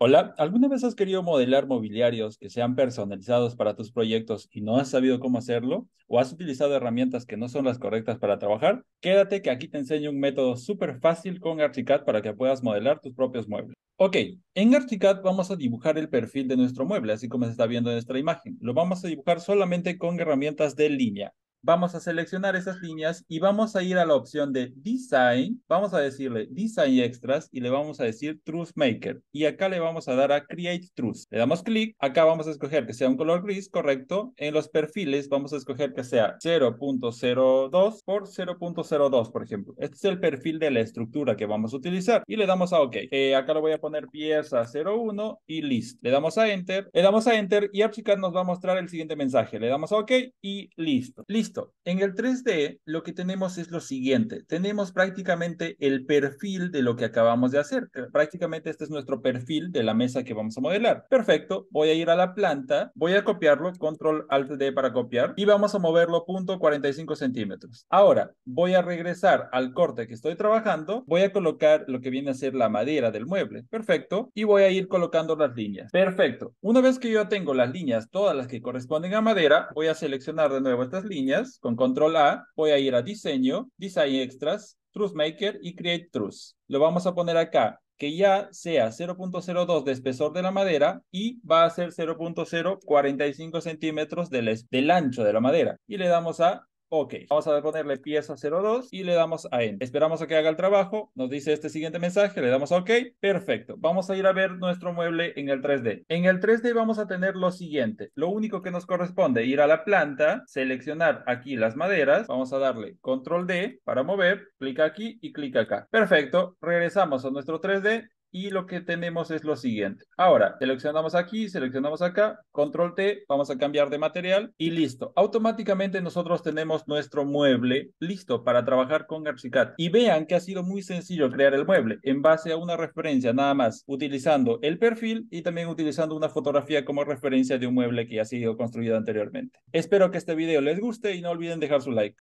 Hola, ¿alguna vez has querido modelar mobiliarios que sean personalizados para tus proyectos y no has sabido cómo hacerlo? ¿O has utilizado herramientas que no son las correctas para trabajar? Quédate que aquí te enseño un método súper fácil con ArchiCAD para que puedas modelar tus propios muebles. Ok, en ArchiCAD vamos a dibujar el perfil de nuestro mueble, así como se está viendo en nuestra imagen. Lo vamos a dibujar solamente con herramientas de línea vamos a seleccionar esas líneas y vamos a ir a la opción de Design. Vamos a decirle Design Extras y le vamos a decir Truth Maker. Y acá le vamos a dar a Create Truth. Le damos clic. Acá vamos a escoger que sea un color gris, correcto. En los perfiles vamos a escoger que sea 0.02 por 0.02, por ejemplo. Este es el perfil de la estructura que vamos a utilizar. Y le damos a OK. Eh, acá lo voy a poner pieza 01 y list. Le damos a Enter. Le damos a Enter y Archicad ah, nos va a mostrar el siguiente mensaje. Le damos a OK y listo. Listo Listo, en el 3D lo que tenemos es lo siguiente, tenemos prácticamente el perfil de lo que acabamos de hacer, prácticamente este es nuestro perfil de la mesa que vamos a modelar. Perfecto, voy a ir a la planta, voy a copiarlo, control alt D para copiar y vamos a moverlo punto 45 centímetros. Ahora voy a regresar al corte que estoy trabajando, voy a colocar lo que viene a ser la madera del mueble, perfecto, y voy a ir colocando las líneas. Perfecto, una vez que yo tengo las líneas, todas las que corresponden a madera, voy a seleccionar de nuevo estas líneas con control A, voy a ir a diseño, design extras, truth maker y create truth. Lo vamos a poner acá, que ya sea 0.02 de espesor de la madera y va a ser 0.045 centímetros del ancho de la madera. Y le damos a Ok, vamos a ponerle pieza 02 y le damos a Enter. Esperamos a que haga el trabajo, nos dice este siguiente mensaje, le damos a OK, perfecto. Vamos a ir a ver nuestro mueble en el 3D. En el 3D vamos a tener lo siguiente, lo único que nos corresponde, ir a la planta, seleccionar aquí las maderas, vamos a darle Control D para mover, clic aquí y clic acá. Perfecto, regresamos a nuestro 3D y lo que tenemos es lo siguiente. Ahora, seleccionamos aquí, seleccionamos acá, control T, vamos a cambiar de material y listo. Automáticamente nosotros tenemos nuestro mueble listo para trabajar con ArchiCAD. Y vean que ha sido muy sencillo crear el mueble en base a una referencia nada más, utilizando el perfil y también utilizando una fotografía como referencia de un mueble que ya ha sido construido anteriormente. Espero que este video les guste y no olviden dejar su like.